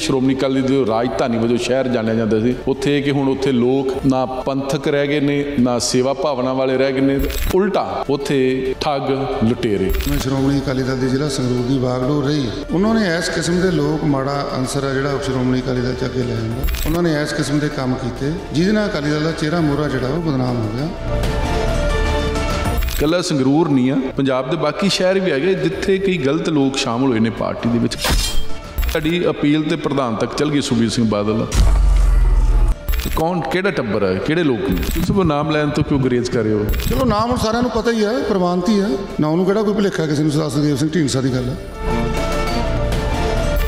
ਸ਼੍ਰੋਮਣੀ ਅਕਾਲੀ ਦਲ ਦੀ ਰਾਜਧਾਨੀ ਵਜੋਂ ਸ਼ਹਿਰ ਜਾਣਿਆ ਜਾਂਦਾ ਸੀ ਉੱਥੇ ਕਿ ਹੁਣ ਉੱਥੇ ਲੋਕ ਨਾ ਪੰਥਕ ਰਹਿ ਗਏ ਨੇ ਨਾ ਸੇਵਾ ਭਾਵਨਾ ਵਾਲੇ ਰਹਿ ਗਏ ਨੇ ਉਲਟਾ ਉੱਥੇ ਠੱਗ ਲੁਟੇਰੇ ਮੈਂ ਸ਼੍ਰੋਮਣੀ ਅਕਾਲੀ ਦਲ ਜ਼ਿਲ੍ਹਾ ਸੰਗਰੂਰ ਦੀ ਬਾਗਡੋਰ ਰਹੀ ਉਹਨਾਂ ਨੇ ਇਸ ਕਿਸਮ ਦੇ ਲੋਕ ਮਾੜਾ ਅੰਸਰ ਆ ਜਿਹੜਾ ਸ਼੍ਰੋਮਣੀ ਅਕਾਲੀ ਦਲ ਚੱਕੇ ਲੈ ਜਾਂਦਾ ਉਹਨਾਂ ਨੇ ਇਸ ਕਿਸਮ ਦੇ ਕੰਮ ਕੀਤੇ ਜਿਹਦੇ ਨਾਲ ਅਕਾਲੀ ਦਲ ਦਾ ਚਿਹਰਾ ਮੋਹਰਾ ਜਿਹੜਾ ਉਹ ਬਦਨਾਮ ਹੋ ਗਿਆ ਕੱਲਾ ਸੰਗਰੂਰ ਨਹੀਂ ਆ ਪੰਜਾਬ ਦੇ ਬਾਕੀ ਸ਼ਹਿਰ ਵੀ ਹੈਗੇ ਜਿੱਥੇ ਕਈ ਗਲਤ ਲੋਕ ਸ਼ਾਮਲ ਹੋਏ ਨੇ ਪਾਰਟੀ ਦੇ ਵਿੱਚ ਸਾਡੀ ਅਪੀਲ ਤੇ ਪ੍ਰਧਾਨ ਤੱਕ ਚਲ ਗਈ ਸੁਬੀਰ ਸਿੰਘ ਬਾਦਲ ਕੌਣ ਕਿਹੜਾ ਟੱਬਰ ਹੈ ਕਿਹੜੇ ਲੋਕ ਨੇ ਤੁਸੀਂ ਉਹ ਨਾਮ ਲੈਣ ਤੋਂ ਕਿਉਂ ਗਰੇਜ਼ ਕਰ ਰਹੇ ਹੋ ਚਲੋ ਨਾਮ ਹੁਣ ਸਾਰਿਆਂ ਨੂੰ ਪਤਾ ਹੀ ਹੈ ਪ੍ਰਵਾਨਤੀ ਹੈ ਨਾ ਉਹਨੂੰ ਕਿਹੜਾ ਕੋਈ ਭੁਲੇਖਾ ਕਿਸੇ ਨੂੰ ਸਰਦਾਰ ਸਿੰਘ ਢੀਂਡਸਾ ਦੀ ਗੱਲ ਹੈ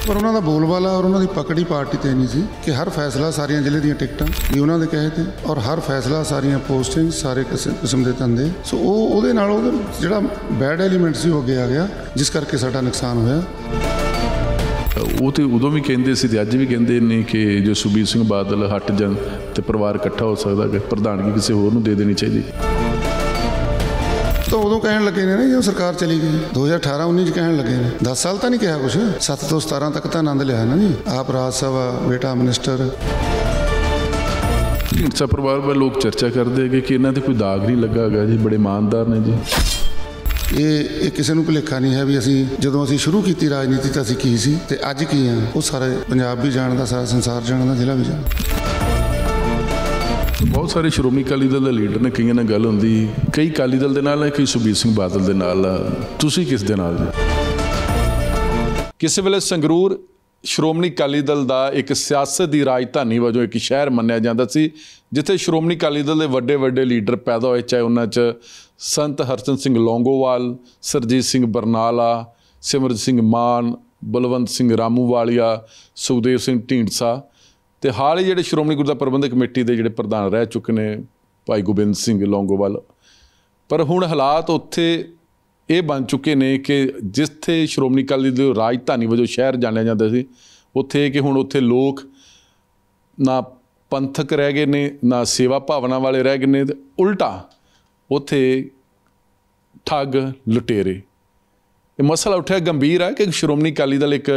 ਪਰ ਉਹਨਾਂ ਦਾ ਬੋਲਬਾਲਾ ਔਰ ਉਹਨਾਂ ਦੀ ਪਕੜੀ ਪਾਰਟੀ ਤੇ ਨਹੀਂ ਸੀ ਕਿ ਹਰ ਫੈਸਲਾ ਸਾਰੀਆਂ ਜ਼ਿਲ੍ਹੇ ਦੀਆਂ ਟਿਕਟਾਂ ਵੀ ਉਹਨਾਂ ਦੇ ਕਹੇ ਤੇ ਔਰ ਹਰ ਫੈਸਲਾ ਸਾਰੀਆਂ ਪੋਸਟਿੰਗ ਸਾਰੇ ਕਿਸਮ ਦੇ ਧੰਦੇ ਸੋ ਉਹ ਉਹਦੇ ਨਾਲ ਉਹ ਜਿਹੜਾ ਬੈਡ ਐਲੀਮੈਂਟ ਸੀ ਉਹ ਅੱਗੇ ਆ ਗਿਆ ਜਿਸ ਕਰਕੇ ਸਾਡਾ ਨੁਕਸਾਨ ਹੋਇਆ ਉਹ ਤੇ ਉਦੋਂ ਵੀ ਕਹਿੰਦੇ ਸੀ ਤੇ ਅੱਜ ਵੀ ਕਹਿੰਦੇ ਨੇ ਕਿ ਜੋ ਸੁਬੀਰ ਸਿੰਘ ਬਾਦਲ ਹਟ ਜਾਣ ਤੇ ਪਰਿਵਾਰ ਇਕੱਠਾ ਹੋ ਸਕਦਾ ਹੈ ਪ੍ਰਧਾਨਗੀ ਕਿਸੇ ਹੋਰ ਨੂੰ ਦੇ ਦੇਣੀ ਚਾਹੀਦੀ ਤਾਂ ਉਦੋਂ ਕਹਿਣ ਲੱਗੇ ਨੇ ਨਾ ਜਦੋਂ ਸਰਕਾਰ ਚਲੀ ਗਈ 2018-19 ਚ ਕਹਿਣ ਲੱਗੇ ਨੇ 10 ਸਾਲ ਤਾਂ ਨਹੀਂ ਕਿਹਾ ਕੁਝ 7 ਤੋਂ 17 ਤੱਕ ਤਾਂ ਆਨੰਦ ਲਿਆ ਨਾ ਜੀ ਆਪ ਰਾਜ ਸਭਾ ਬੇਟਾ ਮਿਨਿਸਟਰ ਸਭ ਪਰਿਵਾਰ ਵੱਲ ਲੋਕ ਚਰਚਾ ਕਰਦੇ ਹੈਗੇ ਕਿ ਇਹਨਾਂ ਤੇ ਕੋਈ ਦਾਗ ਨਹੀਂ ਲੱਗਾ ਹੈਗਾ ਜੀ ਬੜੇ ਇਮਾਨਦਾਰ ਨੇ ਜੀ ਇਹ ਇਹ ਕਿਸੇ ਨੂੰ ਭੁਲੇਖਾ ਨਹੀਂ ਹੈ ਵੀ ਅਸੀਂ ਜਦੋਂ ਅਸੀਂ ਸ਼ੁਰੂ ਕੀਤੀ ਰਾਜਨੀਤੀ ਤਾਂ ਅਸੀਂ ਕੀ ਸੀ ਤੇ ਅੱਜ ਕੀ ਆ ਉਹ ਸਾਰੇ ਪੰਜਾਬ ਵੀ ਜਾਣਦਾ ਸਾਰਾ ਸੰਸਾਰ ਜਾਣਦਾ ਜ਼ਿਲ੍ਹਾ ਵੀ ਜਾਣਦਾ ਬਹੁਤ ਸਾਰੇ ਸ਼੍ਰੋਮਣੀ ਅਕਾਲੀ ਦਲ ਦੇ ਲੀਡਰ ਨੇ ਕਈਆਂ ਨਾਲ ਗੱਲ ਹੁੰਦੀ ਕਈ ਅਕਾਲੀ ਦਲ ਦੇ ਨਾਲ ਹੈ ਕਈ ਸੁਬੀਰ ਸਿੰਘ ਬਾਦਲ ਦੇ ਨਾਲ ਤੁਸੀਂ ਕਿਸ ਦੇ ਨਾਲ ਕਿਸੇ ਵੇਲੇ ਸੰਗਰੂਰ ਸ਼੍ਰੋਮਣੀ ਅਕਾਲੀ ਦਲ ਦਾ ਇੱਕ ਸਿਆਸਤ ਦੀ ਰਾਜਧਾਨੀ ਵਜੋਂ ਇੱਕ ਸ਼ਹਿਰ ਮੰਨਿਆ ਜਾਂਦਾ ਸੀ ਜਿੱਥੇ ਸ਼੍ਰੋਮਣੀ ਅਕਾਲੀ ਦਲ ਦੇ ਵੱਡੇ ਵੱਡੇ ਲੀਡਰ ਪੈਦਾ ਹੋਏ ਚਾਹੇ ਉਹਨਾਂ 'ਚ ਸੰਤ ਹਰਚੰਦ ਸਿੰਘ ਲੌਂਗੋਵਾਲ ਸਰਜੀਤ ਸਿੰਘ ਬਰਨਾਲਾ ਸਿਮਰਜੀਤ ਸਿੰਘ ਮਾਨ ਬਲਵੰਤ ਸਿੰਘ ਰਾਮੂਵਾਲੀਆ ਸੁਖਦੇਵ ਸਿੰਘ ਢੀਂਡਸਾ ਤੇ ਹਾਲ ਹੀ ਜਿਹੜੇ ਸ਼੍ਰੋਮਣੀ ਗੁਰਦਾ ਪ੍ਰਬੰਧਕ ਕਮੇਟੀ ਦੇ ਜਿਹੜੇ ਪ੍ਰਧਾਨ ਰਹਿ ਚੁੱਕੇ ਨੇ ਭਾਈ ਗੋਬਿੰਦ ਸਿੰਘ ਲੌਂਗੋਵਾਲ ਪਰ ਹੁਣ ਹਾਲਾਤ ਉੱਥੇ ਇਹ ਬਣ ਚੁੱਕੇ ਨੇ ਕਿ ਜਿੱਥੇ ਸ਼੍ਰੋਮਣੀ ਅਕਾਲੀ ਦਲ ਰਾਜਧਾਨੀ ਵਜੋਂ ਸ਼ਹਿਰ ਜਾਣਿਆ ਜਾਂਦਾ ਸੀ ਉੱਥੇ ਕਿ ਹੁਣ ਉੱਥੇ ਲੋਕ ਨਾ ਪੰਥਕ ਰਹਿ ਗਏ ਨੇ ਨਾ ਸੇਵਾ ਭਾਵਨਾ ਵਾਲੇ ਰਹਿ ਗਏ ਨੇ ਤੇ ਉਲਟਾ ਉੱਥੇ ਠੱਗ ਲੁਟੇਰੇ ਇਹ ਮਸਲਾ ਉੱਠਿਆ ਗੰਭੀਰ ਹੈ ਕਿ ਸ਼੍ਰੋਮਣੀ ਅਕਾਲੀ ਦਲ ਇੱਕ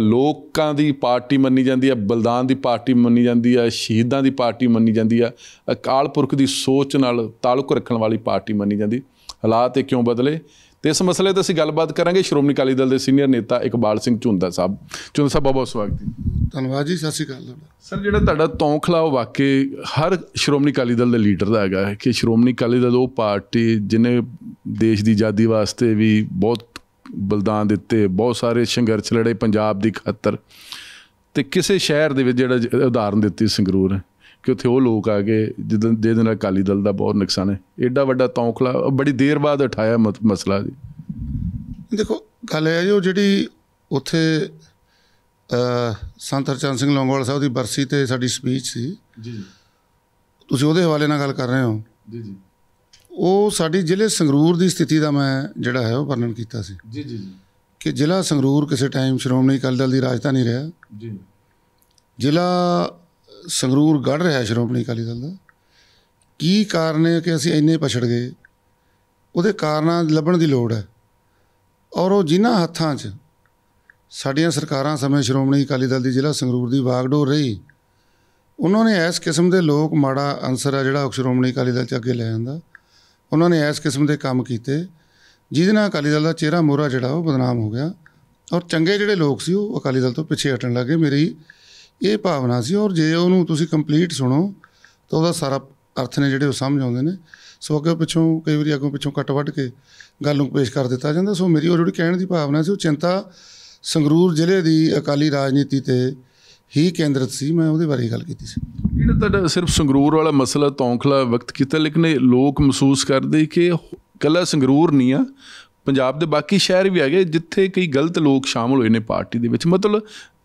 ਲੋਕਾਂ ਦੀ ਪਾਰਟੀ ਮੰਨੀ ਜਾਂਦੀ ਹੈ ਬਲਦਾਨ ਦੀ ਪਾਰਟੀ ਮੰਨੀ ਜਾਂਦੀ ਹੈ ਸ਼ਹੀਦਾਂ ਦੀ ਪਾਰਟੀ ਮੰਨੀ ਜਾਂਦੀ ਹੈ ਅਕਾਲ ਪੁਰਖ ਦੀ ਸੋਚ ਨਾਲ ਤਾਲੁਕ ਰੱਖਣ ਵਾਲੀ ਪਾਰਟੀ ਮੰਨੀ ਜਾਂਦੀ ਹਾਲਾਤ ਇਹ ਕਿਉਂ ਬਦਲੇ ਤੇ ਇਸ ਮਸਲੇ ਤੇ ਅਸੀਂ ਗੱਲਬਾਤ ਕਰਾਂਗੇ ਸ਼੍ਰੋਮਣੀ ਅਕਾਲੀ ਦਲ ਦੇ ਸੀਨੀਅਰ ਨੇਤਾ ਇਕਬਾਲ ਸਿੰਘ ਝੁੰਦਾ ਸਾਹਿਬ ਝੁੰਦਾ ਸਾਹਿਬ ਬਹੁਤ ਸਵਾਗਤ ਹੈ ਧੰਨਵਾਦ ਜੀ ਸਤਿ ਸ਼੍ਰੀ ਅਕਾਲ ਸਰ ਜਿਹੜਾ ਤੁਹਾਡਾ ਤੌਂਖਲਾ ਉਹ ਹਰ ਸ਼੍ਰੋਮਣੀ ਅਕਾਲੀ ਦਲ ਦੇ ਲੀਡਰ ਦਾ ਹੈਗਾ ਕਿ ਸ਼੍ਰੋਮਣੀ ਅਕਾਲੀ ਦਲ ਉਹ ਪਾਰਟੀ ਜਿਨੇ ਦੇਸ਼ ਦੀ ਆਜ਼ਾਦੀ ਵਾਸਤੇ ਵੀ ਬਹੁਤ ਬਲਦਾਨ ਦਿੱਤੇ ਬਹੁਤ ਸਾਰੇ ਸੰਘਰਸ਼ ਲੜੇ ਪੰਜਾਬ ਦੀ ਖਾਤਰ ਤੇ ਕਿਸੇ ਸ਼ਹਿਰ ਦੇ ਵਿੱਚ ਜਿਹੜਾ ਉਦਾਹਰਨ ਦਿੱਤੀ ਸੰਗਰੂਰ ਹੈ ਕਿ ਉੱਥੇ ਉਹ ਲੋਕ ਆ ਗਏ ਜਿਹਦੇ ਦੇ ਨਾਲ ਅਕਾਲੀ ਦਲ ਦਾ ਬਹੁਤ ਨੁਕਸਾਨ ਹੈ ਐਡਾ ਵੱਡਾ ਤੌਖਲਾ ਬੜੀ ਦੇਰ ਬਾਅਦ ਉਠਾਇਆ ਮਸਲਾ ਜੀ ਦੇਖੋ ਗੱਲ ਹੈ ਜੋ ਜਿਹੜੀ ਉੱਥੇ ਸੰਤ ਹਰਚੰਦ ਸਿੰਘ ਲੌਂਗੋਵਾਲ ਸਾਹਿਬ ਦੀ ਬਰਸੀ ਤੇ ਸਾਡੀ ਸਪੀਚ ਸੀ ਜੀ ਜੀ ਤੁਸੀਂ ਉਹਦੇ ਹਵਾਲੇ ਨਾਲ ਗੱਲ ਕਰ ਰਹੇ ਹੋ ਜੀ ਜੀ ਉਹ ਸਾਡੀ ਜ਼ਿਲ੍ਹੇ ਸੰਗਰੂਰ ਦੀ ਸਥਿਤੀ ਦਾ ਮੈਂ ਜਿਹੜਾ ਹੈ ਉਹ ਵਰਣਨ ਕੀਤਾ ਸੀ ਜੀ ਜੀ ਜੀ ਕਿ ਜ਼ਿਲ੍ਹਾ ਸੰਗਰੂਰ ਕਿਸੇ ਟਾਈਮ ਸ਼੍ਰੋਮਣੀ ਅਕਾਲੀ ਦਲ ਦੀ ਰਾਜਧਾਨੀ ਰਿਹਾ ਜੀ ਜ਼ਿਲ੍ਹਾ ਸੰਗਰੂਰ ਗੜ ਰਿਹਾ ਸ਼੍ਰੋਮਣੀ ਅਕਾਲੀ ਦਲ ਦਾ ਕੀ ਕਾਰਨ ਹੈ ਕਿ ਅਸੀਂ ਇੰਨੇ ਪਛੜ ਗਏ ਉਹਦੇ ਕਾਰਨਾਂ ਲੱਭਣ ਦੀ ਲੋੜ ਹੈ ਔਰ ਉਹ ਜਿਨ੍ਹਾਂ ਹੱਥਾਂ 'ਚ ਸਾਡੀਆਂ ਸਰਕਾਰਾਂ ਸਮੇਂ ਸ਼੍ਰੋਮਣੀ ਅਕਾਲੀ ਦਲ ਦੀ ਜ਼ਿਲ੍ਹਾ ਸੰਗਰੂਰ ਦੀ ਵਾਗਡੋਰ ਰਹੀ ਉਹਨਾਂ ਨੇ ਇਸ ਕਿਸਮ ਦੇ ਲੋਕ ਮਾੜਾ ਅੰਸਰ ਆ ਜਿਹੜਾ ਸ਼੍ਰੋਮਣੀ ਅਕਾਲੀ ਦਲ 'ਚ ਅੱਗੇ ਲੈ ਜਾਂਦਾ ਉਹਨਾਂ ਨੇ ਇਸ ਕਿਸਮ ਦੇ ਕੰਮ ਕੀਤੇ ਜਿਹਦੇ ਨਾਲ ਅਕਾਲੀ ਦਲ ਦਾ ਚਿਹਰਾ ਮੋਹਰਾ ਜਿਹੜਾ ਉਹ ਬਦਨਾਮ ਹੋ ਗਿਆ ਔਰ ਚੰਗੇ ਜਿਹੜੇ ਲੋਕ ਸੀ ਉਹ ਅਕਾਲੀ ਦਲ ਤੋਂ ਪਿੱਛੇ ਹਟਣ ਲੱਗੇ ਮੇਰੀ ਇਹ ਭਾਵਨਾ ਸੀ ਔਰ ਜੇ ਉਹਨੂੰ ਤੁਸੀਂ ਕੰਪਲੀਟ ਸੁਣੋ ਤਾਂ ਉਹਦਾ ਸਾਰਾ ਅਰਥ ਨੇ ਜਿਹੜੇ ਉਹ ਸਮਝ ਆਉਂਦੇ ਨੇ ਸੋ ਅੱਗੇ ਪਿੱਛੋਂ ਕਈ ਵਾਰੀ ਅੱਗੋਂ ਪਿੱਛੋਂ ਕੱਟ ਵੱਟ ਕੇ ਗੱਲ ਨੂੰ ਪੇਸ਼ ਕਰ ਦਿੱਤਾ ਜਾਂਦਾ ਸੋ ਮੇਰੀ ਉਹ ਜਿਹੜੀ ਕਹਿਣ ਦੀ ਭਾਵਨਾ ਸੀ ਉਹ ਚਿੰਤਾ ਸੰਗਰੂਰ ਜ਼ਿਲ੍ਹੇ ਦੀ ਅਕਾਲੀ ਰਾਜਨੀਤੀ ਤੇ ਹੀ ਕੇਂਦਰਿਤ ਸੀ ਮੈਂ ਉਹਦੇ ਬਾਰੇ ਗੱਲ ਕੀਤੀ ਸੀ ਇਹਨਾਂ ਤਾਂ ਸਿਰਫ ਸੰਗਰੂਰ ਵਾਲਾ ਮਸਲਾ ਤੌਂਖਲਾ ਵਕਤ ਕੀਤਾ ਲੇਕਿਨ ਲੋਕ ਮਹਿਸੂਸ ਕਰਦੇ ਕਿ ਕੱਲਾ ਸੰਗਰੂਰ ਨਹੀਂ ਆ ਪੰਜਾਬ ਦੇ ਬਾਕੀ ਸ਼ਹਿਰ ਵੀ ਹੈਗੇ ਜਿੱਥੇ ਕਈ ਗਲਤ ਲੋਕ ਸ਼ਾਮਲ ਹੋਏ ਨੇ ਪਾਰਟੀ ਦੇ ਵਿੱਚ ਮਤਲਬ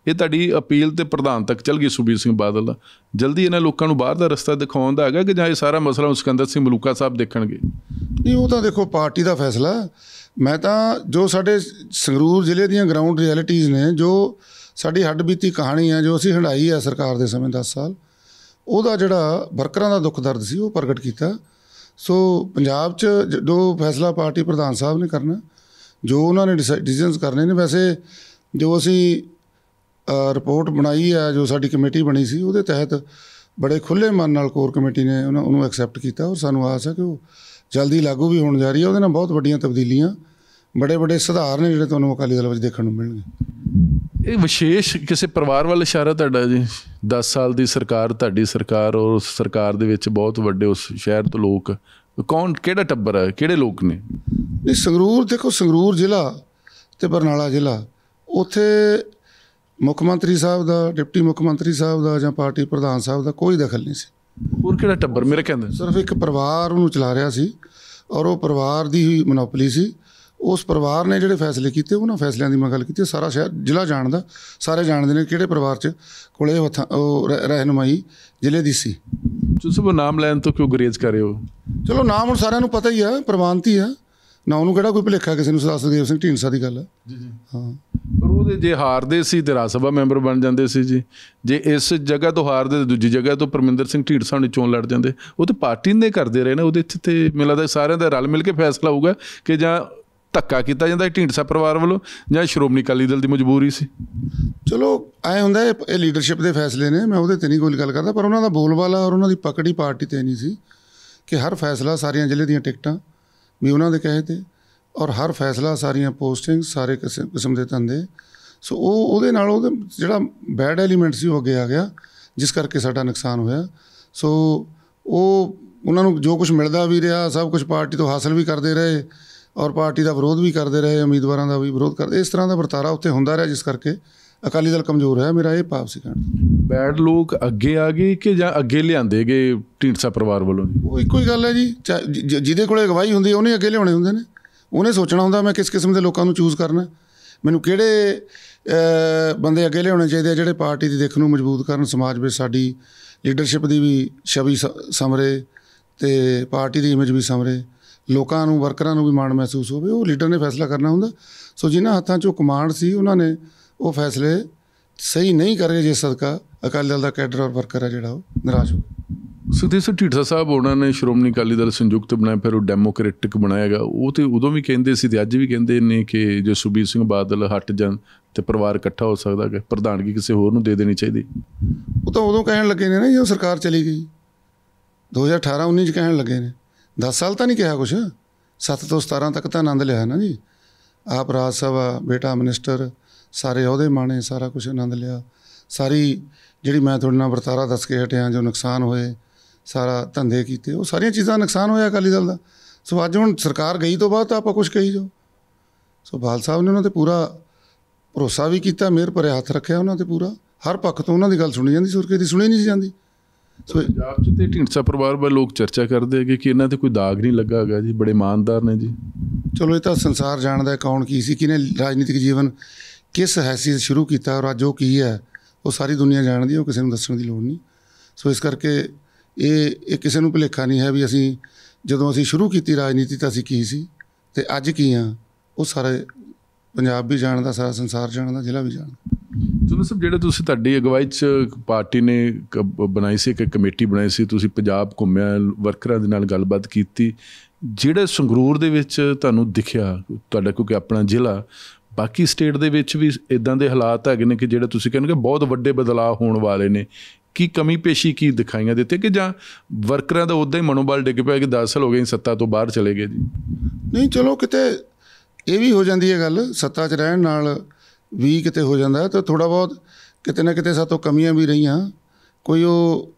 ਇਹ ਤੁਹਾਡੀ ਅਪੀਲ ਤੇ ਪ੍ਰਧਾਨ ਤੱਕ ਚਲ ਗਈ ਸੁਬੀਰ ਸਿੰਘ ਬਾਦਲ ਜਲਦੀ ਇਹਨਾਂ ਲੋਕਾਂ ਨੂੰ ਬਾਹਰ ਦਾ ਰਸਤਾ ਦਿਖਾਉਣ ਦਾ ਹੈਗਾ ਕਿ ਜਾਂ ਇਹ ਸਾਰਾ ਮਸਲਾ ਉਸ ਸਿੰਘ ਮਲੂਕਾ ਸਾਹਿਬ ਦੇਖਣਗੇ ਨਹੀਂ ਉਹ ਤਾਂ ਦੇਖੋ ਪਾਰਟੀ ਦਾ ਫੈਸਲਾ ਮੈਂ ਤਾਂ ਜੋ ਸਾਡੇ ਸੰਗਰੂਰ ਜ਼ਿਲ੍ਹੇ ਦੀਆਂ ਗਰਾਊਂਡ ਰਿਐਲਿਟੀਆਂ ਨੇ ਜੋ ਸਾਡੀ ਹੱਡਬੀਤੀ ਕਹਾਣੀ ਹੈ ਜੋ ਅਸੀਂ ਹੰਡਾਈ ਹੈ ਸਰਕਾਰ ਦੇ ਸਮੇਂ 10 ਸਾਲ ਉਹਦਾ ਜਿਹੜਾ ਵਰਕਰਾਂ ਦਾ ਦੁੱਖ ਦਰਦ ਸੀ ਉਹ ਪ੍ਰਗਟ ਕੀਤਾ ਸੋ ਪੰਜਾਬ 'ਚ ਜੋ ਫੈਸਲਾ ਪਾਰਟੀ ਪ੍ਰਧਾਨ ਸਾਹਿਬ ਨੇ ਕਰਨਾ ਜੋ ਉਹਨਾਂ ਨੇ ਡਿਸੀਜਨਸ ਕਰਨੇ ਨੇ ਵੈਸੇ ਜੋ ਅਸੀਂ ਰਿਪੋਰਟ ਬਣਾਈ ਹੈ ਜੋ ਸਾਡੀ ਕਮੇਟੀ ਬਣੀ ਸੀ ਉਹਦੇ ਤਹਿਤ ਬੜੇ ਖੁੱਲੇ ਮਨ ਨਾਲ ਕੋਰ ਕਮੇਟੀ ਨੇ ਉਹਨਾਂ ਨੂੰ ਐਕਸੈਪਟ ਕੀਤਾ ਔਰ ਸਾਨੂੰ ਆਸ ਹੈ ਕਿ ਉਹ ਜਲਦੀ ਲਾਗੂ ਵੀ ਹੋਣ ਜਾ ਰਹੀ ਹੈ ਉਹਦੇ ਨਾਲ ਬਹੁਤ ਵੱਡੀਆਂ ਤਬਦੀਲੀਆਂ ਬੜੇ ਬੜੇ ਸੁਧਾਰ ਨੇ ਜਿਹੜੇ ਤੁਹਾਨੂੰ ਅਕਾਲੀ ਦਲ ਵਿੱਚ ਦੇਖਣ ਨੂੰ ਮਿਲਣਗੇ ਇਹ ਵਿਸ਼ੇਸ਼ ਕਿਸੇ ਪਰਿਵਾਰ ਵੱਲ ਇਸ਼ਾਰਾ ਤੁਹਾਡਾ ਜੀ 10 ਸਾਲ ਦੀ ਸਰਕਾਰ ਤੁਹਾਡੀ ਸਰਕਾਰ ਔਰ ਉਸ ਸਰਕਾਰ ਦੇ ਵਿੱਚ ਬਹੁਤ ਵੱਡੇ ਉਸ ਸ਼ਹਿਰ ਤੋਂ ਲੋਕ ਕੌਣ ਕਿਹੜਾ ਟੱਬਰ ਹੈ ਕਿਹੜੇ ਲੋਕ ਨੇ ਇਹ ਸੰਗਰੂਰ ਦੇਖੋ ਸੰਗਰੂਰ ਜ਼ਿਲ੍ਹਾ ਤੇ ਬਰਨਾਲਾ ਜ਼ਿਲ੍ਹਾ ਉਥੇ ਮੁੱਖ ਮੰਤਰੀ ਸਾਹਿਬ ਦਾ ਡਿਪਟੀ ਮੁੱਖ ਮੰਤਰੀ ਸਾਹਿਬ ਦਾ ਜਾਂ ਪਾਰਟੀ ਪ੍ਰਧਾਨ ਸਾਹਿਬ ਦਾ ਕੋਈ ਦਖਲ ਨਹੀਂ ਸੀ ਹੋਰ ਕਿਹੜਾ ਟੱਬਰ ਮੇਰੇ ਕਹਿੰਦੇ ਸਿਰਫ ਇੱਕ ਪਰਿਵਾਰ ਉਹਨੂੰ ਚਲਾ ਰਿਹਾ ਸੀ ਔਰ ਉਹ ਪਰਿਵਾਰ ਦੀ ਹੀ ਮੋਨੋਪੋਲੀ ਸੀ ਉਸ ਪਰਿਵਾਰ ਨੇ ਜਿਹੜੇ ਫੈਸਲੇ ਕੀਤੇ ਉਹਨਾਂ ਫੈਸਲਿਆਂ ਦੀ ਮੈਂ ਗੱਲ ਕੀਤੀ ਸਾਰਾ ਸ਼ਹਿਰ ਜ਼ਿਲ੍ਹਾ ਜਾਣਦਾ ਸਾਰੇ ਜਾਣਦੇ ਨੇ ਕਿਹੜੇ ਪਰਿਵਾਰ 'ਚ ਕੋਲੇ ਉਹ ਰਹਿਨਮਾਈ ਜ਼ਿਲ੍ਹੇ ਦੀ ਸੀ ਤੁਸੀਂ ਉਹ ਨਾਮ ਲੈਣ ਤੋਂ ਕਿਉਂ ਗਰੇਜ ਕਰ ਰਹੇ ਹੋ ਚਲੋ ਨਾਮ ਹੁਣ ਸਾਰਿਆਂ ਨੂੰ ਪਤਾ ਹੀ ਆ ਪ੍ਰਵਾਨਤੀ ਆ ਨਾ ਉਹਨੂੰ ਕਿਹੜਾ ਕੋਈ ਭੁਲੇਖਾ ਕਿਸੇ ਨੂੰ ਸਦਾ ਸੁਖਦੇਵ ਸਿੰਘ ਢੀਂਡਸਾ ਦੀ ਗੱਲ ਹੈ ਜੀ ਜੀ ਹਾਂ ਪਰ ਉਹਦੇ ਜੇ ਹਾਰਦੇ ਸੀ ਤੇ ਰਾਜ ਸਭਾ ਮੈਂਬਰ ਬਣ ਜਾਂਦੇ ਸੀ ਜੀ ਜੇ ਇਸ ਜਗ੍ਹਾ ਤੋਂ ਹਾਰਦੇ ਤੇ ਦੂਜੀ ਜਗ੍ਹਾ ਤੋਂ ਪਰਮਿੰਦਰ ਸਿੰਘ ਢੀਂਡਸਾ ਨੇ ਚੋਣ ਲੜ ਜਾਂਦੇ ਉਹ ਤੇ ਪਾਰਟੀ ਨੇ ਕਰਦੇ ਰਹੇ ਨੇ ਉਹਦੇ ਇੱਥੇ ਤੇ ਲੱਗਦਾ ਸਾਰਿਆਂ ਦਾ ਰਲ ਮਿਲ ਕੇ ਫੈਸਲਾ ਹੋਊਗਾ ਕਿ ਜਾਂ ਧੱਕਾ ਕੀਤਾ ਜਾਂਦਾ ਢੀਂਡਸਾ ਪਰਿਵਾਰ ਵੱਲੋਂ ਜਾਂ ਸ਼੍ਰੋਮਣੀ ਅਕਾਲੀ ਦਲ ਦੀ ਮਜਬੂਰੀ ਸੀ ਚਲੋ ਐ ਹੁੰਦਾ ਇਹ ਲੀਡਰਸ਼ਿਪ ਦੇ ਫੈਸਲੇ ਨੇ ਮੈਂ ਉਹਦੇ ਤੇ ਨਹੀਂ ਕੋਈ ਗੱਲ ਕਰਦਾ ਪਰ ਉਹਨਾਂ ਦਾ ਬੋਲਬਾਲਾ ਔਰ ਉਹਨਾਂ ਦੀ ਪਕੜੀ ਪਾਰਟੀ ਤੇ ਨਹੀਂ ਸੀ ਕਿ ਹਰ ਫੈਸਲਾ ਸਾਰੀਆਂ ਜ਼ਿਲ੍ਹੇ ਦੀਆਂ ਟਿਕਟਾਂ ਵੀ ਉਹਨਾਂ ਦੇ ਕਹੇ ਤੇ ਔਰ ਹਰ ਫੈਸਲਾ ਸਾਰੀਆਂ ਪੋਸਟਿੰਗ ਸਾਰੇ ਕਿਸਮ ਦੇ ਧੰਦੇ ਸੋ ਉਹ ਉਹਦੇ ਨਾਲ ਉਹ ਜਿਹੜਾ ਬੈਡ ਐਲੀਮੈਂਟ ਸੀ ਉਹ ਅੱਗੇ ਆ ਗਿਆ ਜਿਸ ਕਰਕੇ ਸਾਡਾ ਨੁਕਸਾਨ ਹੋਇਆ ਸੋ ਉਹ ਉਹਨਾਂ ਨੂੰ ਜੋ ਕੁਝ ਮਿਲਦਾ ਵੀ ਰਿਹਾ ਸਭ ਕੁਝ ਪਾਰਟੀ ਤੋਂ ਹਾਸਲ ਵੀ ਕਰਦੇ ਰਹੇ ਔਰ ਪਾਰਟੀ ਦਾ ਵਿਰੋਧ ਵੀ ਕਰਦੇ ਰਹੇ ਉਮੀਦਵਾਰਾਂ ਦਾ ਵੀ ਵਿਰੋਧ ਕਰਦੇ ਇਸ ਤਰ੍ਹਾਂ ਦਾ ਵਰਤਾਰਾ ਉੱਥੇ ਹੁੰਦਾ ਰਿਹਾ ਜਿਸ ਕਰਕੇ ਅਕਾਲੀ ਦਲ ਕਮਜ਼ੋਰ ਹੈ ਮੇਰਾ ਇਹ ਪਾਪ ਸੀ ਕਹਿਣ ਬੈਡ ਲੋਕ ਅੱਗੇ ਆ ਗਏ ਕਿ ਜਾਂ ਅੱਗੇ ਲਿਆਂਦੇ ਗਏ ਢੀਂਡਸਾ ਪਰਿਵਾਰ ਵੱਲੋਂ ਉਹ ਇੱਕੋ ਹੀ ਗੱਲ ਹੈ ਜੀ ਜਿਹਦੇ ਕੋਲੇ ਗਵਾਹੀ ਹੁੰਦੀ ਉਹਨੇ ਅੱਗੇ ਲਿਆਉਣੇ ਹੁੰਦੇ ਨੇ ਉਹਨੇ ਸੋਚਣਾ ਹੁੰਦਾ ਮੈਂ ਕਿਸ ਕਿਸਮ ਦੇ ਲੋਕਾਂ ਨੂੰ ਚੂਜ਼ ਕਰਨਾ ਮੈਨੂੰ ਕਿਹੜੇ ਬੰਦੇ ਅੱਗੇ ਲਿਆਉਣੇ ਚਾਹੀਦੇ ਆ ਜਿਹੜੇ ਪਾਰਟੀ ਦੀ ਦੇਖ ਨੂੰ ਮਜ਼ਬੂਤ ਕਰਨ ਸਮਾਜ ਵਿੱਚ ਸਾਡੀ ਲੀਡਰਸ਼ਿਪ ਦੀ ਵੀ ਛਵੀ ਸਮਰੇ ਤੇ ਪਾਰਟੀ ਦੀ ਇਮੇਜ ਵੀ ਸਮਰੇ ਲੋਕਾਂ ਨੂੰ ਵਰਕਰਾਂ ਨੂੰ ਵੀ ਮਾਣ ਮਹਿਸੂਸ ਹੋਵੇ ਉਹ ਲੀਡਰ ਨੇ ਫੈਸਲਾ ਕਰਨਾ ਹੁੰਦਾ ਸੋ ਜਿਨ੍ਹਾਂ ਹੱਥਾਂ 'ਚ ਉਹ ਕਮਾਂਡ ਸੀ ਉਹਨਾਂ ਨੇ ਉਹ ਫੈਸਲੇ ਸਹੀ ਨਹੀਂ ਕਰ ਰਹੇ ਜਿਸ ਸਦਕਾ ਅਕਾਲੀ ਦਲ ਦਾ ਕੈਡਰ ਔਰ ਵਰਕਰ ਹੈ ਜਿਹੜਾ ਉਹ ਨਿਰਾਸ਼ ਹੋ ਸੁਦੇਸ਼ ਢੀਡਸਾ ਸਾਹਿਬ ਉਹਨਾਂ ਨੇ ਸ਼੍ਰੋਮਣੀ ਅਕਾਲੀ ਦਲ ਸੰਯੁਕਤ ਬਣਾਇਆ ਫਿਰ ਉਹ ਡੈਮੋਕ੍ਰੈਟਿਕ ਬਣਾਇਆਗਾ ਉਹ ਤੇ ਉਦੋਂ ਵੀ ਕਹਿੰਦੇ ਸੀ ਤੇ ਅੱਜ ਵੀ ਕਹਿੰਦੇ ਨੇ ਕਿ ਜੇ ਸੁਬੀਰ ਸਿੰਘ ਬਾਦਲ ਹਟ ਜਾਣ ਤੇ ਪਰਿਵਾਰ ਇਕੱਠਾ ਹੋ ਸਕਦਾ ਹੈ ਪ੍ਰਧਾਨਗੀ ਕਿਸੇ ਹੋਰ ਨੂੰ ਦੇ ਦੇਣੀ ਚਾਹੀਦੀ ਉਹ ਤਾਂ ਉਦੋਂ ਕਹਿਣ ਲੱਗੇ ਨੇ ਨਾ ਜਦੋਂ ਸਰਕਾਰ ਚਲੀ ਗਈ 2018 19 ਚ ਕਹਿਣ ਲੱਗੇ ਨੇ 10 ਸਾਲ ਤਾਂ ਨਹੀਂ ਕਿਹਾ ਕੁਛ 7 ਤੋਂ 17 ਤੱਕ ਤਾਂ ਆਨੰਦ ਲਿਆ ਨਾ ਜੀ ਆਪ ਰਾਜ ਸਭਾ ਬੇਟਾ ਮਿਨਿਸਟਰ ਸਾਰੇ ਉਹਦੇ ਮਾਣੇ ਸਾਰਾ ਕੁਝ ਆਨੰਦ ਲਿਆ ਸਾਰੀ ਜਿਹੜੀ ਮੈਂ ਤੁਹਾਡੇ ਨਾਲ ਵਰਤਾਰਾ ਦੱਸ ਕੇ ਹਟਿਆ ਜੋ ਨੁਕਸਾਨ ਹੋਏ ਸਾਰਾ ਧੰਦੇ ਕੀਤੇ ਉਹ ਸਾਰੀਆਂ ਚੀਜ਼ਾਂ ਨੁਕਸਾਨ ਹੋਇਆ ਅਕਾਲੀ ਦਲ ਦਾ ਸੋ ਅੱਜ ਹੁਣ ਸਰਕਾਰ ਗਈ ਤੋਂ ਬਾਅਦ ਤਾਂ ਆਪਾਂ ਕੁਝ ਕਹੀ ਜੋ ਸੋ ਬਾਲ ਸਾਹਿਬ ਨੇ ਉਹਨਾਂ ਤੇ ਪੂਰਾ ਭਰੋਸਾ ਵੀ ਕੀਤਾ ਮੇਰ ਪਰ ਹੱਥ ਰੱਖਿਆ ਉਹਨਾਂ ਤੇ ਪੂਰਾ ਹਰ ਪੱਖ ਤੋਂ ਉਹਨਾਂ ਦੀ ਗੱਲ ਸੁਣੀ ਜਾਂਦੀ ਸੁਰਕੇ ਦੀ ਸੁਣੀ ਨਹੀਂ ਜਾਂਦੀ ਸੋ ਪੰਜਾਬ ਚ ਤੇ ਢਿੰਡਸਾ ਪਰਿਵਾਰ ਬਾਰੇ ਲੋਕ ਚਰਚਾ ਕਰਦੇ ਹੈਗੇ ਕਿ ਇਹਨਾਂ ਤੇ ਕੋਈ ਦਾਗ ਨਹੀਂ ਲੱਗਾ ਹੈਗਾ ਜੀ ਬੜੇ ਇਮਾਨਦਾਰ ਨੇ ਜੀ ਚਲੋ ਇਹ ਤਾਂ ਸੰਸਾਰ ਜਾਣਦਾ ਕੌਣ ਕੀ ਸੀ ਕਿਨੇ ਰਾਜਨੀਤਿਕ ਜੀਵਨ ਕਿਸ ਹੈਸੀਅਤ ਸ਼ੁਰੂ ਕੀਤਾ ਔਰ ਅੱਜ ਉਹ ਕੀ ਹੈ ਉਹ ਸਾਰੀ ਦੁਨੀਆ ਜਾਣਦੀ ਹੈ ਉਹ ਕਿਸੇ ਨੂੰ ਦੱਸਣ ਦੀ ਲੋੜ ਨਹੀਂ ਸੋ ਇਸ ਕਰਕੇ ਇਹ ਇਹ ਕਿਸੇ ਨੂੰ ਭੁਲੇਖਾ ਨਹੀਂ ਹੈ ਵੀ ਅਸੀਂ ਜਦੋਂ ਅਸੀਂ ਸ਼ੁਰੂ ਕੀਤੀ ਰਾਜਨੀਤੀ ਤਾਂ ਅਸੀਂ ਕੀ ਸੀ ਤੇ ਅੱਜ ਕੀ ਆ ਉਹ ਸਾਰੇ ਪੰਜਾਬ ਵੀ ਜਾਣਦਾ ਸਾਰਾ ਸੰਸਾਰ ਜਾਣਦਾ ਜ਼ਿਲ੍ਹਾ ਵੀ ਜਾਣਦਾ ਤੁਹਾਨੂੰ ਸਭ ਜਿਹੜੇ ਤੁਸੀਂ ਤੁਹਾਡੀ ਅਗਵਾਈ 'ਚ ਪਾਰਟੀ ਨੇ ਬਣਾਈ ਸੀ ਕਿ ਕਮੇਟੀ ਬਣਾਈ ਸੀ ਤੁਸੀਂ ਪੰਜਾਬ ਘੁੰਮਿਆ ਵਰਕਰਾਂ ਦੇ ਨਾਲ ਗੱਲਬਾਤ ਕੀਤੀ ਜਿਹੜੇ ਸੰਗਰੂਰ ਦੇ ਵਿੱਚ ਤੁਹਾਨੂੰ ਦਿਖਿਆ ਤੁਹਾਡਾ ਕਿਉਂਕਿ ਆਪਣਾ ਜ਼ਿਲ੍ਹਾ ਬਾਕੀ ਸਟੇਟ ਦੇ ਵਿੱਚ ਵੀ ਇਦਾਂ ਦੇ ਹਾਲਾਤ ਹੈਗੇ ਨੇ ਕਿ ਜਿਹੜੇ ਤੁਸੀਂ ਕਹਿੰਦੇ ਬਹੁਤ ਵੱਡੇ ਬਦਲਾਅ ਹੋਣ ਵਾਲੇ ਨੇ ਕੀ ਕਮੀ ਪੇਸ਼ੀ ਕੀ ਦਿਖਾਈਆਂ ਦਿੱਤੇ ਕਿ ਜਾਂ ਵਰਕਰਾਂ ਦਾ ਉਦਾਂ ਹੀ ਮਨੋਬਲ ਡਿੱਗ ਪਿਆ ਕਿ 10 ਸਾਲ ਹੋ ਗਏ ਸੱਤਾ ਤੋਂ ਬਾਹਰ ਚਲੇ ਗਏ ਜੀ ਨਹੀਂ ਚਲੋ ਕਿਤੇ ਇਹ ਵੀ ਹੋ ਜਾਂਦੀ ਹੈ ਗੱਲ ਸੱਤਾ 'ਚ ਰਹਿਣ ਨਾਲ ਵੀ ਕਿਤੇ ਹੋ ਜਾਂਦਾ ਤਾਂ ਥੋੜਾ ਬਹੁਤ ਕਿਤੇ ਨਾ ਕਿਤੇ ਸਾਤੋਂ ਕਮੀਆਂ ਵੀ ਰਹੀਆਂ ਕੋਈ ਉਹ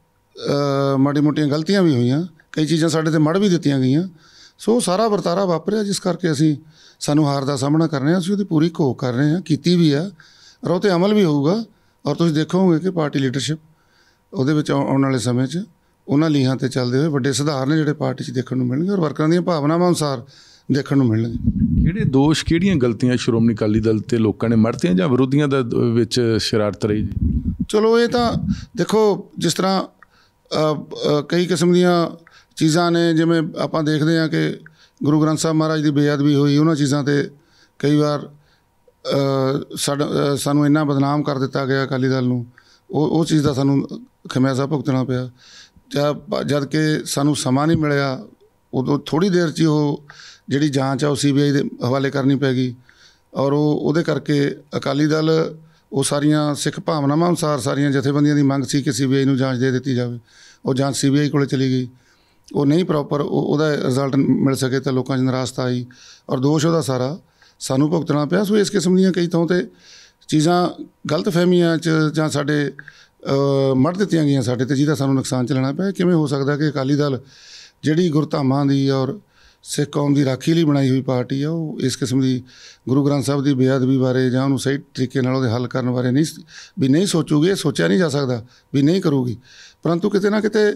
ਮਾੜੀ ਮੋਟੀਆਂ ਗਲਤੀਆਂ ਵੀ ਹੋਈਆਂ ਕਈ ਚੀਜ਼ਾਂ ਸਾਡੇ ਤੇ ਮੜ ਵੀ ਦਿੱਤੀਆਂ ਗਈਆਂ ਸੋ ਸਾਰਾ ਵਰਤਾਰਾ ਵਾਪਰਿਆ ਜਿਸ ਕਰਕੇ ਅਸੀਂ ਸਾਨੂੰ ਹਾਰ ਦਾ ਸਾਹਮਣਾ ਕਰ ਰਹੇ ਅਸੀਂ ਉਹਦੀ ਪੂਰੀ ਕੋਕ ਕਰ ਰਹੇ ਹਾਂ ਕੀਤੀ ਵੀ ਆ ਔਰ ਉਹ ਤੇ ਅਮਲ ਵੀ ਹੋਊਗਾ ਔਰ ਤੁਸੀਂ ਦੇਖੋਗੇ ਕਿ ਪਾਰਟੀ ਲੀਡਰਸ਼ਿਪ ਉਹਦੇ ਵਿੱਚ ਆਉਣ ਵਾਲੇ ਸਮੇਂ 'ਚ ਉਹਨਾਂ ਲੀਹਾਂ ਤੇ ਚੱਲਦੇ ਹੋਏ ਵੱਡੇ ਸੁਧਾਰ ਨੇ ਜਿਹੜੇ ਪਾਰਟੀ 'ਚ ਦੇਖਣ ਨੂੰ ਮਿਲਣਗੇ ਔਰ ਵਰਕਰਾਂ ਦੀਆਂ ਭਾਵਨਾਵਾਂ ਅਨੁਸਾਰ ਦੇਖਣ ਨੂੰ ਮਿਲਣਗੇ ਕਿਹੜੇ ਦੋਸ਼ ਕਿਹੜੀਆਂ ਗਲਤੀਆਂ ਸ਼੍ਰੋਮਣੀ ਅਕਾਲੀ ਦਲ ਤੇ ਲੋਕਾਂ ਨੇ ਮਰਤੀਆਂ ਜਾਂ ਵਿਰੋਧੀਆਂ ਦਾ ਵਿੱਚ ਸ਼ਰਾਰਤ ਰਹੀ ਜੀ ਚਲੋ ਇਹ ਤਾਂ ਦੇਖੋ ਜਿਸ ਤਰ੍ਹਾਂ ਕਈ ਕਿਸਮ ਦੀਆਂ ਚੀਜ਼ਾਂ ਨੇ ਜਿਵੇਂ ਆਪਾਂ ਦੇਖਦੇ ਹਾਂ ਕਿ ਗੁਰੂ ਗ੍ਰੰਥ ਸਾਹਿਬ ਮਹਾਰਾਜ ਦੀ ਬੇਅਦਬੀ ਹੋਈ ਉਹਨਾਂ ਚੀਜ਼ਾਂ ਤੇ ਕਈ ਵਾਰ ਸਾਨੂੰ ਇੰਨਾ ਬਦਨਾਮ ਕਰ ਦਿੱਤਾ ਗਿਆ ਅਕਾਲੀ ਦਲ ਨੂੰ ਉਹ ਉਹ ਚੀਜ਼ ਦਾ ਸਾਨੂੰ ਖਮਿਆਜ਼ਾ ਭੁਗਤਣਾ ਪਿਆ ਜਦ ਕਿ ਸਾਨੂੰ ਸਮਾਂ ਨਹੀਂ ਮਿਲਿਆ ਉਦੋਂ ਥੋੜੀ ਦੇਰ 'ਚ ਉਹ ਜਿਹੜੀ ਜਾਂਚ ਆ ਉਹ ਸੀਬੀਆਈ ਦੇ ਹਵਾਲੇ ਕਰਨੀ ਪੈ ਗਈ ਔਰ ਉਹ ਉਹਦੇ ਕਰਕੇ ਅਕਾਲੀ ਦਲ ਉਹ ਸਾਰੀਆਂ ਸਿੱਖ ਭਾਵਨਾਵਾਂ ਅਨੁਸਾਰ ਸਾਰੀਆਂ ਜਥੇਬੰਦੀਆਂ ਦੀ ਮੰਗ ਸੀ ਕਿ ਸੀਬੀਆਈ ਨੂੰ ਜਾਂਚ ਦੇ ਦਿੱਤੀ ਜਾਵੇ ਉਹ ਜਾਂਚ ਸੀਬੀਆਈ ਕੋਲੇ ਚਲੀ ਗਈ ਉਹ ਨਹੀਂ ਪ੍ਰੋਪਰ ਉਹਦਾ ਰਿਜ਼ਲਟ ਮਿਲ ਸਕੇ ਤਾਂ ਲੋਕਾਂ 'ਚ ਨਰਾਸਤਾ ਆਈ ਔਰ ਦੋਸ਼ ਉਹਦਾ ਸਾਰਾ ਸਾਨੂੰ ਭੁਗਤਣਾ ਪਿਆ ਸੋ ਇਸ ਕਿਸਮ ਦੀਆਂ ਕਈ ਥਾਂ ਤੇ ਚੀਜ਼ਾਂ ਗਲਤ ਫਹਿਮੀਆਂ 'ਚ ਜਾਂ ਸਾਡੇ ਮੜ ਦਿੱਤੀਆਂ ਗਈਆਂ ਸਾਡੇ ਤੇ ਜਿਹਦਾ ਸਾਨੂੰ ਨੁਕਸਾਨ ਚਲਣਾ ਪਿਆ ਕਿਵੇਂ ਹੋ ਸਕਦਾ ਕਿ ਅਕਾਲੀ ਦਲ ਜਿਹੜੀ ਗੁਰਧਾਮਾਂ ਦੀ ਔਰ ਸਿੱਖ ਕੌਮ ਦੀ ਰਾਖੀ ਲਈ ਬਣਾਈ ਹੋਈ ਪਾਰਟੀ ਆ ਉਹ ਇਸ ਕਿਸਮ ਦੀ ਗੁਰੂ ਗ੍ਰੰਥ ਸਾਹਿਬ ਦੀ ਬੇਅਦਬੀ ਬਾਰੇ ਜਾਂ ਉਹਨੂੰ ਸਹੀ ਤਰੀਕੇ ਨਾਲ ਉਹਦੇ ਹੱਲ ਕਰਨ ਬਾਰੇ ਨਹੀਂ ਵੀ ਨਹੀਂ ਸੋਚੂਗੇ ਸੋਚਿਆ ਨਹੀਂ ਜਾ ਸਕਦਾ ਵੀ ਨਹੀਂ ਕਰੂਗੀ ਪਰੰਤੂ ਕਿਤੇ ਨਾ ਕਿਤੇ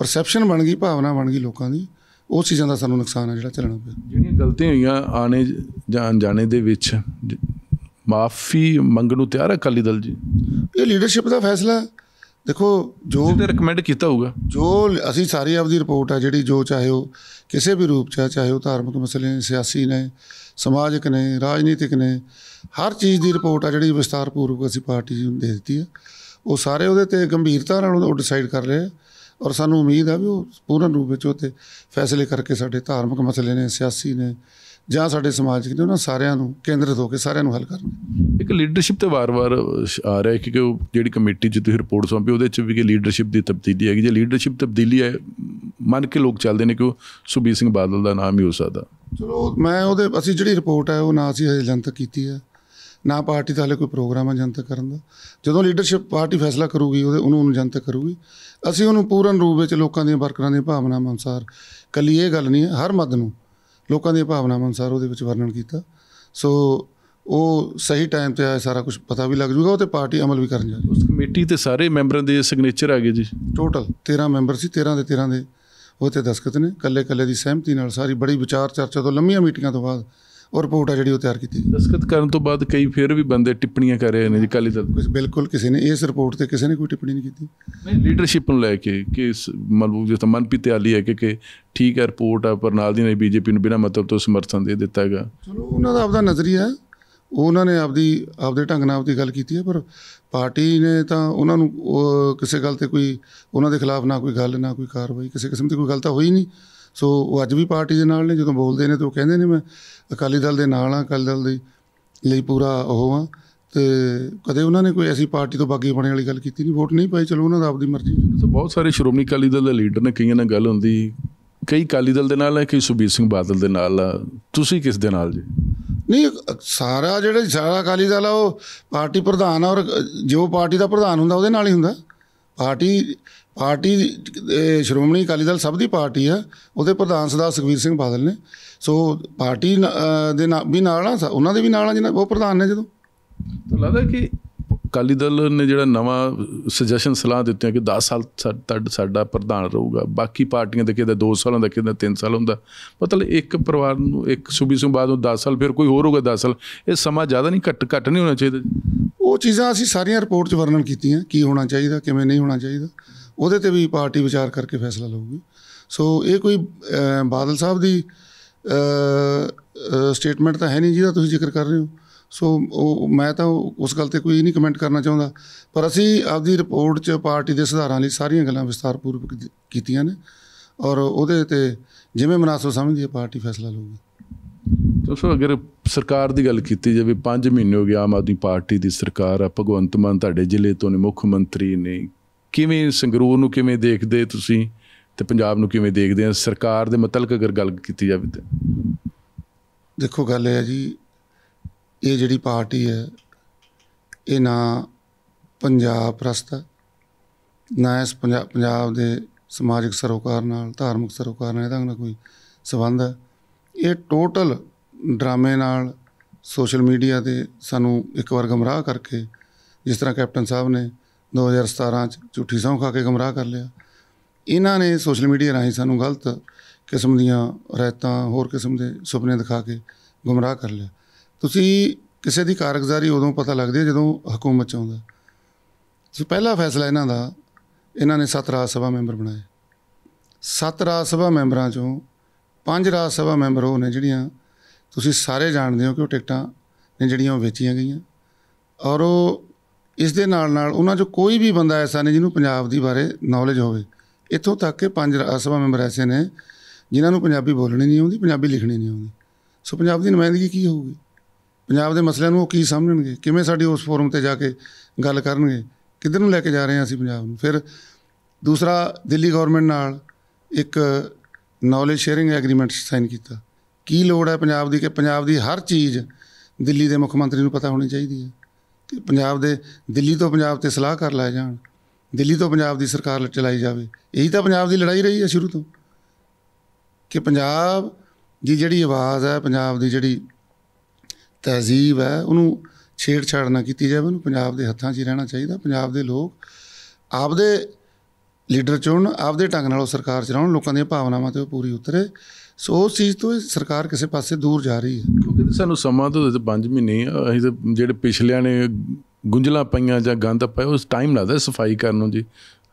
ਪਰਸੈਪਸ਼ਨ ਬਣ ਗਈ ਭਾਵਨਾ ਬਣ ਗਈ ਲੋਕਾਂ ਦੀ ਉਹ ਚੀਜ਼ਾਂ ਦਾ ਸਾਨੂੰ ਨੁਕਸਾਨ ਆ ਜਿਹੜਾ ਚੱਲਣਾ ਪਿਆ ਜਿਹੜੀਆਂ ਗਲਤੀਆਂ ਹੋਈਆਂ ਆਣੇ ਜਾਂ ਅਣਜਾਣੇ ਦੇ ਵਿੱਚ ਮਾਫੀ ਮੰਗਣ ਨੂੰ ਤਿਆਰ ਹੈ ਅਕਾਲੀ ਦਲ ਜੀ ਇਹ ਲੀਡਰਸ਼ਿਪ ਦਾ ਫੈਸਲਾ ਦੇਖੋ ਜੋ ਜਿੱਤੇ ਰეკਮੈਂਡ ਕੀਤਾ ਹੋਊਗਾ ਜੋ ਅਸੀਂ ਸਾਰੀ ਆਪਦੀ ਰਿਪੋਰਟ ਆ ਜਿਹੜੀ ਜੋ ਚਾਹੇ ਉਹ ਕਿਸੇ ਵੀ ਰੂਪ ਚ ਚਾਹੇ ਉਹ ਧਾਰਮਿਕ ਮਸਲੇ ਨੇ ਸਿਆਸੀ ਨੇ ਸਮਾਜਿਕ ਨੇ ਰਾਜਨੀਤਿਕ ਨੇ ਹਰ ਚੀਜ਼ ਦੀ ਰਿਪੋਰਟ ਆ ਜਿਹੜੀ ਵਿਸਤਾਰਪੂਰਵਕ ਅਸੀਂ ਪਾਰਟੀ ਨੂੰ ਦੇ ਦਿੱਤੀ ਆ ਉਹ ਸਾਰੇ ਉਹਦੇ ਤੇ ਗੰਭੀਰਤਾ ਨਾਲ ਉਹ ਡਿਸਾਈਡ ਕਰ ਰਹੇ ਆ ਔਰ ਸਾਨੂੰ ਉਮੀਦ ਆ ਵੀ ਉਹ ਪੂਰਨ ਰੂਪ ਵਿੱਚ ਉਹਤੇ ਫੈਸਲੇ ਕਰਕੇ ਸਾਡੇ ਧਾਰਮਿਕ ਮਸਲੇ ਨੇ ਸਿਆਸੀ ਨੇ ਜਾਂ ਸਾਡੇ ਸਮਾਜਿਕ ਨੇ ਉਹਨਾਂ ਸਾਰਿਆਂ ਨੂੰ ਕੇਂਦਰਿਤ ਹੋ ਕੇ ਸਾਰਿਆਂ ਨੂੰ ਹੱਲ ਕਰਨ ਇੱਕ ਲੀਡਰਸ਼ਿਪ ਤੇ ਵਾਰ-ਵਾਰ ਆ ਰਿਹਾ ਹੈ ਕਿ ਜਿਹੜੀ ਕਮੇਟੀ ਜਿੱਥੇ ਰਿਪੋਰਟ ਸੌਂਪੀ ਉਹਦੇ ਵਿੱਚ ਵੀ ਕਿ ਲੀਡਰਸ਼ਿਪ ਦੀ ਤਬਦੀਲੀ ਹੈ ਕਿ ਜੇ ਲੀਡਰਸ਼ਿਪ ਤਬਦੀਲੀ ਹੈ ਮੰਨ ਕੇ ਲੋਕ ਚੱਲਦੇ ਨੇ ਕਿ ਉਹ ਸੁਬੀਰ ਸਿੰਘ ਬਾਦਲ ਦਾ ਨਾਮ ਹੀ ਹੋ ਸਕਦਾ ਚਲੋ ਮੈਂ ਉਹਦੇ ਅਸੀਂ ਜਿਹੜੀ ਰਿਪੋਰਟ ਹੈ ਉਹ ਨਾ ਅਸੀਂ ਹਜੇ ਜਨਤਕ ਕੀਤੀ ਹੈ ਨਾ ਪਾਰਟੀ ਦਾ ਹਲੇ ਕੋਈ ਪ੍ਰੋਗਰਾਮ ਆ ਜਨਤਕ ਕਰਨ ਦਾ ਜਦੋਂ ਲੀਡਰਸ਼ਿਪ ਪਾਰਟੀ ਫੈਸਲਾ ਕਰੂਗੀ ਉਹਦੇ ਉਹਨੂੰ ਉਹਨੂੰ ਜਨਤਕ ਕਰੂਗੀ ਅਸੀਂ ਉਹਨੂੰ ਪੂਰਨ ਰੂਪ ਵਿੱਚ ਲੋਕਾਂ ਦੀਆਂ ਵਰਕਰਾਂ ਦੀਆਂ ਭਾਵਨਾਵਾਂ ਅਨੁਸਾਰ ਕੱਲੀ ਇਹ ਗੱਲ ਨਹੀਂ ਹਰ ਮਦ ਨੂੰ ਲੋਕਾਂ ਦੀਆਂ ਭਾਵਨਾਵਾਂ ਅਨੁਸਾਰ ਉਹਦੇ ਵਿੱਚ ਵਰਣਨ ਕੀਤਾ ਸੋ ਉਹ ਸਹੀ ਟਾਈਮ ਤੇ ਆਇਆ ਸਾਰਾ ਕੁਝ ਪਤਾ ਵੀ ਲੱਗ ਜੂਗਾ ਉਹ ਤੇ ਪਾਰਟੀ ਅਮਲ ਵੀ ਕਰਨ ਜਾ ਰਹੀ ਉਸ ਕਮੇਟੀ ਤੇ ਸਾਰੇ ਮੈਂਬਰਾਂ ਦੇ ਸਿਗਨੇਚਰ ਆ ਗਏ ਜੀ ਟੋਟਲ 13 ਮੈਂਬਰ ਸੀ 13 ਦੇ 13 ਦੇ ਉਹ ਤੇ ਦਸਖਤ ਨੇ ਕੱਲੇ ਕੱਲੇ ਦੀ ਸਹਿਮਤੀ ਨਾਲ ਸਾਰੀ ਬੜੀ ਵਿਚਾਰ ਚਰਚਾ ਤੋਂ ਲੰਮੀਆਂ ਮੀਟਿੰਗਾਂ ਤੋਂ ਬਾਅਦ ਉਹ ਰਿਪੋਰਟ ਆ ਜਿਹੜੀ ਉਹ ਤਿਆਰ ਕੀਤੀ ਦਸਖਤ ਕਰਨ ਤੋਂ ਬਾਅਦ ਕਈ ਫਿਰ ਵੀ ਬੰਦੇ ਟਿੱਪਣੀਆਂ ਕਰ ਰਹੇ ਨੇ ਜੀ ਕਾਲੀ ਦਲ ਬਿਲਕੁਲ ਕਿਸੇ ਨੇ ਇਸ ਰਿਪੋਰਟ ਤੇ ਕਿਸੇ ਨੇ ਕੋਈ ਟਿੱਪਣੀ ਨਹੀਂ ਕੀਤੀ ਨਹੀਂ ਲੀਡਰਸ਼ਿਪ ਨੂੰ ਲੈ ਕੇ ਕਿ ਇਸ ਮਲਬੂਬ ਜਿਸ ਤਰ੍ਹਾਂ ਮਨਪ੍ਰੀਤ ਆਲੀ ਹੈ ਕਿ ਕਿ ਠੀਕ ਹੈ ਰਿਪੋਰਟ ਆ ਪਰ ਨਾਲ ਦੀ ਨੇ ਬੀਜੇਪੀ ਨੂੰ ਬਿਨਾਂ ਮਤਲਬ ਤੋਂ ਸਮਰਥਨ ਦੇ ਦਿੱਤਾ ਹੈਗਾ ਚਲੋ ਉਹਨਾਂ ਦਾ ਆਪਦਾ ਨਜ਼ਰੀਆ ਹੈ ਉਹਨਾਂ ਨੇ ਆਪਦੀ ਆਪਦੇ ਢੰਗ ਨਾਲ ਆਪਦੀ ਗੱਲ ਕੀਤੀ ਹੈ ਪਰ ਪਾਰਟੀ ਨੇ ਤਾਂ ਉਹਨਾਂ ਨੂੰ ਕਿਸੇ ਗੱਲ ਤੇ ਕੋਈ ਉਹਨਾਂ ਦੇ ਖਿਲਾਫ ਨਾ ਕੋਈ ਗੱਲ ਨਾ ਕੋਈ ਕਾਰਵਾਈ ਕਿਸੇ ਕਿਸਮ ਦੀ ਕੋਈ ਗਲਤੀ ਹੋਈ ਨਹੀਂ ਸੋ ਉਹ ਅੱਜ ਵੀ ਪਾਰਟੀ ਦੇ ਨਾਲ ਨੇ ਜਦੋਂ ਬੋਲਦੇ ਨੇ ਤਾਂ ਉਹ ਕਹਿੰਦੇ ਨੇ ਮੈਂ ਅਕਾਲੀ ਦਲ ਦੇ ਨਾਲ ਆ ਅਕਾਲੀ ਦਲ ਦੇ ਲਈ ਪੂਰਾ ਉਹ ਆ ਤੇ ਕਦੇ ਉਹਨਾਂ ਨੇ ਕੋਈ ਐਸੀ ਪਾਰਟੀ ਤੋਂ ਬਾਗੀ ਬਣਨ ਵਾਲੀ ਗੱਲ ਕੀਤੀ ਨਹੀਂ ਵੋਟ ਨਹੀਂ ਪਾਈ ਚਲੋ ਉਹਨਾਂ ਦਾ ਆਪਦੀ ਮਰਜ਼ੀ ਸੋ ਬਹੁਤ ਸਾਰੇ ਸ਼੍ਰੋਮਣੀ ਅਕਾਲੀ ਦਲ ਦੇ ਲੀਡਰ ਨੇ ਕਈਆਂ ਨਾਲ ਗੱਲ ਹੁੰਦੀ ਕਈ ਅਕਾਲੀ ਦਲ ਦੇ ਨਾਲ ਹੈ ਕਈ ਸੁਬੀਰ ਸਿੰਘ ਬਾਦਲ ਦੇ ਨਾਲ ਤੁਸੀਂ ਕਿਸ ਦੇ ਨਾਲ ਜੀ ਨਹੀਂ ਸਾਰਾ ਜਿਹੜਾ ਸਾਰਾ ਅਕਾਲੀ ਦਲ ਆ ਉਹ ਪਾਰਟੀ ਪ੍ਰਧਾਨ ਔਰ ਜੋ ਪਾਰਟੀ ਦਾ ਪ੍ਰਧਾਨ ਹੁੰਦਾ ਉਹਦੇ ਨਾਲ ਹੀ ਹੁੰਦਾ ਪਾਰਟੀ ਪਾਰਟੀ ਸ਼੍ਰੋਮਣੀ ਅਕਾਲੀ ਦਲ ਸਭ ਦੀ ਪਾਰਟੀ ਆ ਉਹਦੇ ਪ੍ਰਧਾਨ ਸਰਦਾਰ ਸੁਖਵੀਰ ਸਿੰਘ ਬਾਦਲ ਨੇ ਸੋ ਪਾਰਟੀ ਦੇ ਵੀ ਨਾਲ ਆ ਉਹਨਾਂ ਦੇ ਵੀ ਨਾਲ ਆ ਜਿਹਨਾਂ ਉਹ ਪ੍ਰਧਾਨ ਨੇ ਜਦੋਂ ਲੱਗਦਾ ਕਿ ਅਕਾਲੀ ਦਲ ਨੇ ਜਿਹੜਾ ਨਵਾਂ ਸੁਜੈਸ਼ਨ ਸਲਾਹ ਦਿੱਤੀਆਂ ਕਿ 10 ਸਾਲ ਤੱਕ ਸਾਡਾ ਪ੍ਰਧਾਨ ਰਹੂਗਾ ਬਾਕੀ ਪਾਰਟੀਆਂ ਦੇ ਕਿਹਦੇ 2 ਸਾਲਾਂ ਦਾ ਕਿਹਦੇ 3 ਸਾਲ ਹੁੰਦਾ ਮਤਲਬ ਇੱਕ ਪਰਿਵਾਰ ਨੂੰ ਇੱਕ ਸੂਬੀ ਤੋਂ ਬਾਅਦ 10 ਸਾਲ ਫਿਰ ਕੋਈ ਹੋਰ ਹੋਊਗਾ 10 ਸਾਲ ਇਹ ਸਮਾਂ ਜ਼ਿਆਦਾ ਨਹੀਂ ਘੱਟ ਘੱਟ ਨਹੀਂ ਹੋਣਾ ਚਾਹੀਦਾ ਉਹ ਚੀਜ਼ਾਂ ਅਸੀਂ ਸਾਰੀਆਂ ਰਿਪੋਰਟ 'ਚ ਵਰਣਨ ਕੀਤੀਆਂ ਕੀ ਹੋਣਾ ਚਾਹੀਦਾ ਕਿਵੇਂ ਨਹੀਂ ਹੋਣਾ ਚਾਹੀਦਾ ਉਹਦੇ ਤੇ ਵੀ ਪਾਰਟੀ ਵਿਚਾਰ ਕਰਕੇ ਫੈਸਲਾ ਲਊਗੀ ਸੋ ਇਹ ਕੋਈ ਬਾਦਲ ਸਾਹਿਬ ਦੀ ਸਟੇਟਮੈਂਟ ਤਾਂ ਹੈ ਨਹੀਂ ਜਿਹਦਾ ਤੁਸੀਂ ਜ਼ਿਕਰ ਕਰ ਰਹੇ ਹੋ ਸੋ ਉਹ ਮੈਂ ਤਾਂ ਉਸ ਗੱਲ ਤੇ ਕੋਈ ਨਹੀਂ ਕਮੈਂਟ ਕਰਨਾ ਚਾਹੁੰਦਾ ਪਰ ਅਸੀਂ ਆਪਦੀ ਰਿਪੋਰਟ 'ਚ ਪਾਰਟੀ ਦੇ ਸੁਧਾਰਾਂ ਲਈ ਸਾਰੀਆਂ ਗੱਲਾਂ ਵਿਸਤਾਰਪੂਰਵਕ ਕੀਤੀਆਂ ਨੇ ਔਰ ਉਹਦੇ ਤੇ ਜਿਵੇਂ ਮਨਾਸਬ ਸਮਝਦੀ ਹੈ ਪਾਰਟੀ ਫੈਸਲਾ ਲਊਗੀ ਦੋਸਤੋ ਅਗਰ ਸਰਕਾਰ ਦੀ ਗੱਲ ਕੀਤੀ ਜਾਵੇ 5 ਮਹੀਨੇ ਹੋ ਗਏ ਆਮ ਆਦਮੀ ਪਾਰਟੀ ਦੀ ਸਰਕਾਰ ਆ ਭਗਵੰਤ ਮਾਨ ਤੁਹਾਡੇ ਜ਼ਿਲ੍ਹੇ ਤੋਂ ਨੇ ਮੁੱਖ ਮੰਤਰੀ ਨੇ ਕਿਵੇਂ ਸੰਗਰੂਰ ਨੂੰ ਕਿਵੇਂ ਦੇਖਦੇ ਤੁਸੀਂ ਤੇ ਪੰਜਾਬ ਨੂੰ ਕਿਵੇਂ ਦੇਖਦੇ ਆ ਸਰਕਾਰ ਦੇ ਮਤਲਕ ਅਗਰ ਗੱਲ ਕੀਤੀ ਜਾਵੇ ਤੇ ਦੇਖੋ ਗੱਲ ਹੈ ਜੀ ਇਹ ਜਿਹੜੀ ਪਾਰਟੀ ਹੈ ਇਹ ਨਾ ਪੰਜਾਬ ਪ੍ਰਸਤ ਨਾ ਇਸ ਪੰਜਾਬ ਦੇ ਸਮਾਜਿਕ ਸਰੋਕਾਰ ਨਾਲ ਧਾਰਮਿਕ ਸਰੋਕਾਰ ਨਾਲ ਇਹਦਾ ਕੋਈ ਸਬੰਧ ਹੈ ਇਹ ਟੋਟਲ ਡਰਾਮੇ ਨਾਲ ਸੋਸ਼ਲ ਮੀਡੀਆ ਤੇ ਸਾਨੂੰ ਇੱਕ ਵਾਰ ਗਮਰਾਹ ਕਰਕੇ ਜਿਸ ਤਰ੍ਹਾਂ ਕੈਪਟਨ ਸਾਹਿਬ ਨੇ 2017 ਚ ਝੂਠੀ ਸੌਂ ਖਾ ਕੇ ਗਮਰਾਹ ਕਰ ਲਿਆ ਇਹਨਾਂ ਨੇ ਸੋਸ਼ਲ ਮੀਡੀਆ ਰਾਹੀਂ ਸਾਨੂੰ ਗਲਤ ਕਿਸਮ ਦੀਆਂ ਰਹਿਤਾਂ ਹੋਰ ਕਿਸਮ ਦੇ ਸੁਪਨੇ ਦਿਖਾ ਕੇ ਗਮਰਾਹ ਕਰ ਲਿਆ ਤੁਸੀਂ ਕਿਸੇ ਦੀ ਕਾਰਗੁਜ਼ਾਰੀ ਉਦੋਂ ਪਤਾ ਲੱਗਦੀ ਹੈ ਜਦੋਂ ਹਕੂਮਤ ਚ ਆਉਂਦਾ ਸੋ ਪਹਿਲਾ ਫੈਸਲਾ ਇਹਨਾਂ ਦਾ ਇਹਨਾਂ ਨੇ ਸੱਤ ਰਾਜ ਸਭਾ ਮੈਂਬਰ ਬਣਾਏ ਸੱਤ ਰਾਜ ਸਭਾ ਮੈਂਬਰਾਂ ਚੋਂ ਪੰਜ ਰਾਜ ਸਭਾ ਮੈਂਬਰ ਉਹ ਨੇ ਜਿਹੜੀਆਂ ਤੁਸੀਂ ਸਾਰੇ ਜਾਣਦੇ ਹੋ ਕਿ ਉਹ ਟਿਕਟਾਂ ਨੇ ਜਿਹੜੀਆਂ ਉਹ ਵੇਚੀਆਂ ਗਈਆਂ ਔਰ ਉਹ ਇਸ ਦੇ ਨਾਲ ਨਾਲ ਉਹਨਾਂ ਚ ਕੋਈ ਵੀ ਬੰਦਾ ਐਸਾ ਨਹੀਂ ਜਿਹਨੂੰ ਪੰਜਾਬ ਦੀ ਬਾਰੇ ਨੌਲੇਜ ਹੋਵੇ ਇੱਥੋਂ ਤੱਕ ਕਿ ਪੰਜ ਸਭਾ ਮੈਂਬਰ ਐਸੇ ਨੇ ਜਿਨ੍ਹਾਂ ਨੂੰ ਪੰਜਾਬੀ ਬੋਲਣੀ ਨਹੀਂ ਆਉਂਦੀ ਪੰਜਾਬੀ ਲਿਖਣੀ ਨਹੀਂ ਆਉਂਦੀ ਸੋ ਪੰਜਾਬ ਦੀ ਨੁਮਾਇੰਦਗੀ ਕੀ ਹੋਊਗੀ ਪੰਜਾਬ ਦੇ ਮਸਲਿਆਂ ਨੂੰ ਉਹ ਕੀ ਸਮਝਣਗੇ ਕਿਵੇਂ ਸਾਡੀ ਉਸ ਫੋਰਮ ਤੇ ਜਾ ਕੇ ਗੱਲ ਕਰਨਗੇ ਕਿੱਧਰ ਨੂੰ ਲੈ ਕੇ ਜਾ ਰਹੇ ਹਾਂ ਅਸੀਂ ਪੰਜਾਬ ਨੂੰ ਫਿਰ ਦੂਸਰਾ ਦਿੱਲੀ ਗਵਰਨਮੈਂਟ ਨਾਲ ਇੱਕ ਨੌਲੇਜ ਸ਼ੇਅਰਿੰਗ ਐਗਰੀਮੈਂਟ ਸਾਈਨ ਕੀਤਾ ਕੀ ਲੋੜ ਹੈ ਪੰਜਾਬ ਦੀ ਕਿ ਪੰਜਾਬ ਦੀ ਹਰ ਚੀਜ਼ ਦਿੱਲੀ ਦੇ ਮੁੱਖ ਮੰਤਰੀ ਨੂੰ ਪਤਾ ਹੋਣੀ ਚਾਹੀਦੀ ਹੈ ਕਿ ਪੰਜਾਬ ਦੇ ਦਿੱਲੀ ਤੋਂ ਪੰਜਾਬ ਤੇ ਸਲਾਹ ਕਰ ਲਾਏ ਜਾਣ ਦਿੱਲੀ ਤੋਂ ਪੰਜਾਬ ਦੀ ਸਰਕਾਰ ਚਲਾਈ ਜਾਵੇ ਇਹੀ ਤਾਂ ਪੰਜਾਬ ਦੀ ਲੜਾਈ ਰਹੀ ਹੈ ਸ਼ੁਰੂ ਤੋਂ ਕਿ ਪੰਜਾਬ ਦੀ ਜਿਹੜੀ ਆਵਾਜ਼ ਹੈ ਪੰਜਾਬ ਦੀ ਜਿਹੜੀ ਤਹਿਜ਼ੀਬ ਹੈ ਉਹਨੂੰ ਛੇੜਛਾੜ ਨਾ ਕੀਤੀ ਜਾਵੇ ਉਹਨੂੰ ਪੰਜਾਬ ਦੇ ਹੱਥਾਂ 'ਚ ਹੀ ਰਹਿਣਾ ਚਾਹੀਦਾ ਪੰਜਾਬ ਦੇ ਲੋਕ ਆਪਦੇ ਲੀਡਰ ਚੁਣਨ ਆਪਦੇ ਢੰਗ ਨਾਲ ਉਹ ਸਰਕਾਰ ਚਲਾਉਣ ਲੋਕਾਂ ਦੀਆਂ ਭਾਵਨਾਵਾਂ ਤੇ ਉਹ ਪੂਰੀ ਉਤਰੇ ਸੋ ਉਸ ਚੀਜ਼ ਤੋਂ ਸਰਕਾਰ ਕਿਸੇ ਪਾਸੇ ਦੂਰ ਜਾ ਰਹੀ ਹੈ ਕਿਉਂਕਿ ਸਾਨੂੰ ਸਮਾਂ ਤੋਂ ਪੰਜ ਮਹੀਨੇ ਅਸੀਂ ਤੇ ਜਿਹੜੇ ਪਿਛਲਿਆਂ ਨੇ ਗੁੰਝਲਾਂ ਪਈਆਂ ਜਾਂ ਗੰਦ ਪਾਇਆ ਉਸ ਟਾਈਮ ਲੱਗਦਾ ਸਫਾਈ ਕਰਨ ਨੂੰ ਜੀ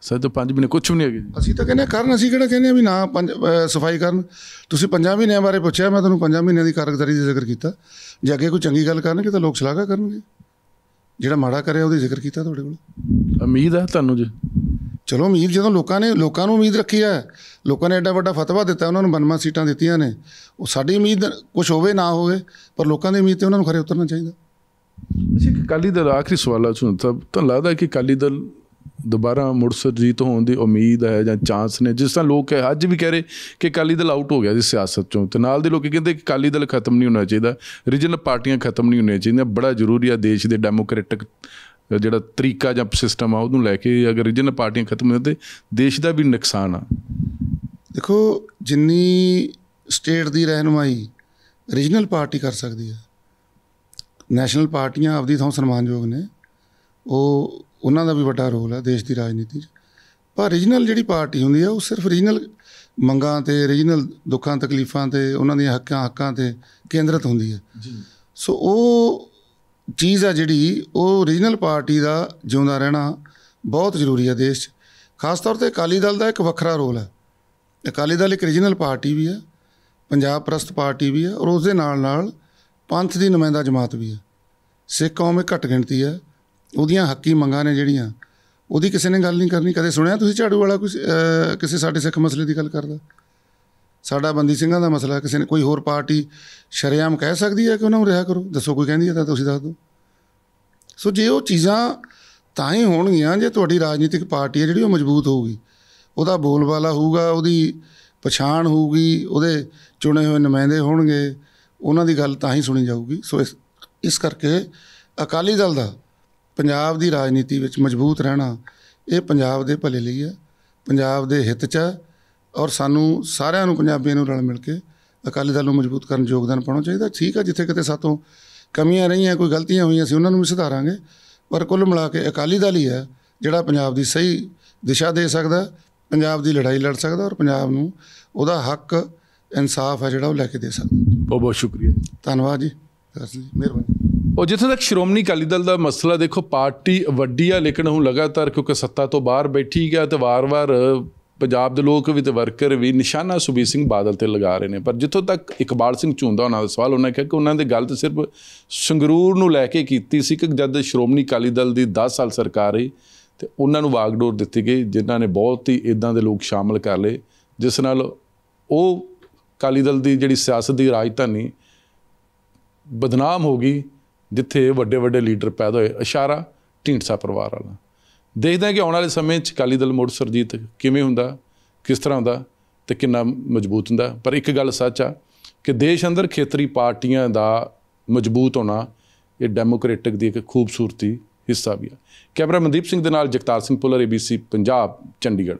ਸਾਡੇ ਤੋਂ ਪੰਜ ਮਹੀਨੇ ਕੁਝ ਵੀ ਨਹੀਂ ਹੈਗੇ ਅਸੀਂ ਤਾਂ ਕਹਿੰਦੇ ਕਰਨ ਅਸੀਂ ਕਿਹੜਾ ਕਹਿੰਦੇ ਆ ਵੀ ਨਾ ਪੰਜ ਸਫਾਈ ਕਰਨ ਤੁਸੀਂ ਪੰਜਾਂ ਮਹੀਨਿਆਂ ਬਾਰੇ ਪੁੱਛਿਆ ਮੈਂ ਤੁਹਾਨੂੰ ਪੰਜਾਂ ਮਹੀਨਿਆਂ ਦੀ ਕਾਰਗੁਜ਼ਾਰੀ ਦਾ ਜ਼ਿਕਰ ਕੀਤਾ ਜੇ ਅੱਗੇ ਕੋਈ ਚੰਗੀ ਗੱਲ ਕਰਨਗੇ ਤਾਂ ਲੋਕ ਸ਼ਲਾਘਾ ਕਰਨਗੇ ਜਿਹੜਾ ਮਾੜਾ ਕਰਿਆ ਉਹਦੀ ਜ਼ਿਕਰ ਕੀਤਾ ਤੁਹਾਡੇ ਕੋਲ ਉਮੀਦ ਹੈ ਤੁਹਾਨੂੰ ਜੀ ਚਲੋ ਉਮੀਦ ਜਦੋਂ ਲੋਕਾਂ ਨੇ ਲੋਕਾਂ ਨੂੰ ਉਮੀਦ ਰੱਖੀ ਹੈ ਲੋਕਾਂ ਨੇ ਐਡਾ ਵੱਡਾ ਫਤਵਾ ਦਿੱਤਾ ਉਹਨਾਂ ਨੂੰ ਬਨਮਾ ਸੀਟਾਂ ਦਿੱਤੀਆਂ ਨੇ ਉਹ ਸਾਡੀ ਉਮੀਦ ਕੁਝ ਹੋਵੇ ਨਾ ਹੋਵੇ ਪਰ ਲੋਕਾਂ ਦੀ ਉਮੀਦ ਤੇ ਉਹਨਾਂ ਨੂੰ ਖਰੇ ਉਤਰਨਾ ਚਾਹੀਦਾ ਅਸੀਂ ਕਾਲੀ ਦਲ ਆਖਰੀ ਸਵਾਲ ਆ ਸੁਣਤਾ ਤਾਂ ਲੱਗਦਾ ਕਿ ਕਾਲੀ ਦਲ ਦੁਬਾਰਾ ਮੁੜ ਸਰਜੀਤ ਹੋਣ ਦੀ ਉਮੀਦ ਹੈ ਜਾਂ ਚਾਂਸ ਨੇ ਜਿਸ ਤਰ੍ਹਾਂ ਲੋਕ ਅੱਜ ਵੀ ਕਹਿ ਰਹੇ ਕਿ ਕਾਲੀ ਦਲ ਆਊਟ ਹੋ ਗਿਆ ਜੀ ਸਿਆਸਤ ਚੋਂ ਤੇ ਨਾਲ ਦੇ ਲੋਕੀ ਕਹਿੰਦੇ ਕਿ ਕਾਲੀ ਦਲ ਖਤਮ ਨਹੀਂ ਹੋਣਾ ਚਾਹੀਦਾ ਰੀਜਨਲ ਪਾਰਟੀਆਂ ਖਤਮ ਨਹੀਂ ਹੋਣੀਆਂ ਚਾਹੀਦੀਆਂ ਬੜਾ ਜ਼ਰੂਰੀ ਆ ਦੇਸ਼ ਦੇ ਡੈਮੋਕ੍ਰੈਟਿਕ ਜਿਹੜਾ ਤਰੀਕਾ ਜਾਂ ਸਿਸਟਮ ਆ ਉਹਨੂੰ ਲੈ ਕੇ ਅਗਰ ਰੀਜਨਲ ਪਾਰਟੀਆਂ ਖਤਮ ਹੋ ਤੇ ਦੇਸ਼ ਦਾ ਵੀ ਨੁਕਸਾਨ ਆ ਦੇਖੋ ਜਿੰਨੀ ਸਟੇਟ ਦੀ ਰਹਿਨਮਾਈ ਰੀਜਨਲ ਪਾਰਟੀ ਕਰ ਸਕਦੀ ਆ ਨੈਸ਼ਨਲ ਪਾਰਟੀਆਂ ਆਪਦੀ ਥਾਂ ਸਨਮਾਨਯੋਗ ਨੇ ਉਹ ਉਹਨਾਂ ਦਾ ਵੀ ਵੱਡਾ ਰੋਲ ਆ ਦੇਸ਼ ਦੀ ਰਾਜਨੀਤੀ 'ਚ ਪਰ ਰੀਜਨਲ ਜਿਹੜੀ ਪਾਰਟੀ ਹੁੰਦੀ ਆ ਉਹ ਸਿਰਫ ਰੀਜਨਲ ਮੰਗਾਂ ਤੇ ਰੀਜਨਲ ਦੁੱਖਾਂ ਤਕਲੀਫਾਂ ਤੇ ਉਹਨਾਂ ਦੀਆਂ ਹੱਕਾਂ ਹੱਕਾਂ ਤੇ ਕੇਂਦਰਿਤ ਹੁੰਦੀ ਹੈ ਜੀ ਸੋ ਉਹ ਚੀਜ਼ ਆ ਜਿਹੜੀ ਉਹ origignal ਪਾਰਟੀ ਦਾ ਜਿਉਂਦਾ ਰਹਿਣਾ ਬਹੁਤ ਜ਼ਰੂਰੀ ਹੈ ਦੇਸ਼ 'ਚ ਖਾਸ ਤੌਰ ਤੇ ਅਕਾਲੀ ਦਲ ਦਾ ਇੱਕ ਵੱਖਰਾ ਰੋਲ ਹੈ ਅਕਾਲੀ ਦਲ ਇੱਕ origignal ਪਾਰਟੀ ਵੀ ਹੈ ਪੰਜਾਬ ਪ੍ਰਸਤ ਪਾਰਟੀ ਵੀ ਹੈ ਔਰ ਉਸ ਦੇ ਨਾਲ ਨਾਲ ਪੰਥ ਦੀ ਨੁਮਾਇੰਦਾ ਜਮਾਤ ਵੀ ਹੈ ਸਿੱਖ ਕੌਮ ਇੱਕ ਘਟ ਗਿਣਤੀ ਹੈ ਉਹਦੀਆਂ ਹੱਕੀ ਮੰਗਾਂ ਨੇ ਜਿਹੜੀਆਂ ਉਹਦੀ ਕਿਸੇ ਨੇ ਗੱਲ ਨਹੀਂ ਕਰਨੀ ਕਦੇ ਸੁਣਿਆ ਤੁਸੀਂ ਝਾੜੂ ਵਾਲਾ ਕੋਈ ਕਿਸੇ ਸਾਡੇ ਸਿੱਖ ਮਸਲੇ ਦੀ ਗੱਲ ਕਰਦਾ ਸਾਡਾ ਬੰਦੀ ਸਿੰਘਾਂ ਦਾ ਮਸਲਾ ਕਿਸੇ ਨੇ ਕੋਈ ਹੋਰ ਪਾਰਟੀ ਸ਼ਰਿਆਮ ਕਹਿ ਸਕਦੀ ਹੈ ਕਿ ਉਹਨਾਂ ਨੂੰ ਰਿਹਾ ਕਰੋ ਦੱਸੋ ਕੋਈ ਕਹਿੰਦੀ ਹੈ ਤਾਂ ਤੁਸੀਂ ਦੱਸ ਦਿਓ ਸੋ ਜੇ ਉਹ ਚੀਜ਼ਾਂ ਤਾਂ ਹੀ ਹੋਣਗੀਆਂ ਜੇ ਤੁਹਾਡੀ ਰਾਜਨੀਤਿਕ ਪਾਰਟੀ ਹੈ ਜਿਹੜੀ ਉਹ ਮਜ਼ਬੂਤ ਹੋਊਗੀ ਉਹਦਾ ਬੋਲਬਾਲਾ ਹੋਊਗਾ ਉਹਦੀ ਪਛਾਣ ਹੋਊਗੀ ਉਹਦੇ ਚੁਣੇ ਹੋਏ ਨੁਮਾਇੰਦੇ ਹੋਣਗੇ ਉਹਨਾਂ ਦੀ ਗੱਲ ਤਾਂ ਹੀ ਸੁਣੀ ਜਾਊਗੀ ਸੋ ਇਸ ਕਰਕੇ ਅਕਾਲੀ ਦਲ ਦਾ ਪੰਜਾਬ ਦੀ ਰਾਜਨੀਤੀ ਵਿੱਚ ਮਜ਼ਬੂਤ ਰਹਿਣਾ ਇਹ ਪੰਜਾਬ ਦੇ ਭਲੇ ਲਈ ਹੈ ਪੰਜਾਬ ਦੇ ਹਿੱਤ 'ਚ ਹੈ ਔਰ ਸਾਨੂੰ ਸਾਰਿਆਂ ਨੂੰ ਪੰਜਾਬੀਆਂ ਨੂੰ ਰਲ ਮਿਲ ਕੇ ਅਕਾਲੀ ਦਲ ਨੂੰ ਮਜ਼ਬੂਤ ਕਰਨ ਯੋਗਦਾਨ ਪਾਉਣਾ ਚਾਹੀਦਾ ਠੀਕ ਹੈ ਜਿੱਥੇ ਕਿਤੇ ਸਾਤੋਂ ਕਮੀਆਂ ਰਹੀਆਂ ਕੋਈ ਗਲਤੀਆਂ ਹੋਈਆਂ ਸੀ ਉਹਨਾਂ ਨੂੰ ਵੀ ਸੁਧਾਰਾਂਗੇ ਪਰ ਕੁੱਲ ਮਿਲਾ ਕੇ ਅਕਾਲੀ ਦਲ ਹੀ ਹੈ ਜਿਹੜਾ ਪੰਜਾਬ ਦੀ ਸਹੀ ਦਿਸ਼ਾ ਦੇ ਸਕਦਾ ਪੰਜਾਬ ਦੀ ਲੜਾਈ ਲੜ ਸਕਦਾ ਔਰ ਪੰਜਾਬ ਨੂੰ ਉਹਦਾ ਹੱਕ ਇਨਸਾਫ ਹੈ ਜਿਹੜਾ ਉਹ ਲੈ ਕੇ ਦੇ ਸਕਦਾ ਬਹੁਤ ਬਹੁਤ ਸ਼ੁਕਰੀਆ ਧੰਨਵਾਦ ਜੀ ਮਿਹਰਬਾਨੀ ਉਹ ਜਿੱਥੇ ਤੱਕ ਸ਼੍ਰੋਮਣੀ ਅਕਾਲੀ ਦਲ ਦਾ ਮਸਲਾ ਦੇਖੋ ਪਾਰਟੀ ਵੱਡੀ ਆ ਲੇਕਿਨ ਹੁਣ ਲਗਾਤਾਰ ਕਿਉਂਕਿ ਸੱਤਾ ਤੋਂ ਬਾਹਰ ਬੈਠੀ ਗਿਆ ਤੇ ਵਾਰ-ਵਾਰ ਪੰਜਾਬ ਦੇ ਲੋਕ ਵੀ ਤੇ ਵਰਕਰ ਵੀ ਨਿਸ਼ਾਨਾ ਸੁਬੀ ਸਿੰਘ ਬਾਦਲ ਤੇ ਲਗਾ ਰਹੇ ਨੇ ਪਰ ਜਿੱਥੋਂ ਤੱਕ ਇਕਬਾਲ ਸਿੰਘ ਚੁੰਦਾ ਉਹਨਾਂ ਦਾ ਸਵਾਲ ਉਹਨਾਂ ਕਿਹਾ ਕਿ ਉਹਨਾਂ ਦੇ ਗੱਲ ਸਿਰਫ ਸੰਗਰੂਰ ਨੂੰ ਲੈ ਕੇ ਕੀਤੀ ਸੀ ਕਿ ਜਦ ਸ਼੍ਰੋਮਣੀ ਅਕਾਲੀ ਦਲ ਦੀ 10 ਸਾਲ ਸਰਕਾਰ ਰਹੀ ਤੇ ਉਹਨਾਂ ਨੂੰ ਵਾਗਡੋਰ ਦਿੱਤੀ ਗਈ ਜਿਨ੍ਹਾਂ ਨੇ ਬਹੁਤ ਹੀ ਇਦਾਂ ਦੇ ਲੋਕ ਸ਼ਾਮਲ ਕਰ ਲਏ ਜਿਸ ਨਾਲ ਉਹ ਅਕਾਲੀ ਦਲ ਦੀ ਜਿਹੜੀ ਸਿਆਸਤ ਦੀ ਰਾਜਧਾਨੀ ਬਦਨਾਮ ਹੋ ਗਈ ਜਿੱਥੇ ਵੱਡੇ ਵੱਡੇ ਲੀਡਰ ਪੈਦਾ ਹੋਏ ਇਸ਼ਾਰਾ ਢੀਂਡਸਾ ਪਰਿਵਾਰ ਵਾਲਾ ਦੇਖਦੇ ਹਾਂ ਕਿ ਆਉਣ ਵਾਲੇ ਸਮੇਂ 'ਚ ਕਾਲੀ ਦਲ ਮੋੜ ਸਰਜੀਤ ਕਿਵੇਂ ਹੁੰਦਾ ਕਿਸ ਤਰ੍ਹਾਂ ਹੁੰਦਾ ਤੇ ਕਿੰਨਾ ਮਜ਼ਬੂਤ ਹੁੰਦਾ ਪਰ ਇੱਕ ਗੱਲ ਸੱਚ ਆ ਕਿ ਦੇਸ਼ ਅੰਦਰ ਖੇਤਰੀ ਪਾਰਟੀਆਂ ਦਾ ਮਜ਼ਬੂਤ ਹੋਣਾ ਇਹ ਡੈਮੋਕ੍ਰੈਟਿਕ ਦੀ ਇੱਕ ਖੂਬਸੂਰਤੀ ਹਿੱਸਾ ਵੀ ਆ ਕੈਮਰਾ ਮਨਦੀਪ ਸਿੰਘ ਦੇ ਨਾਲ ਜਗਤਾਰ ਸਿੰਘ ਪੁੱਲਰ ABC ਪੰਜਾਬ ਚੰਡੀਗੜ੍ਹ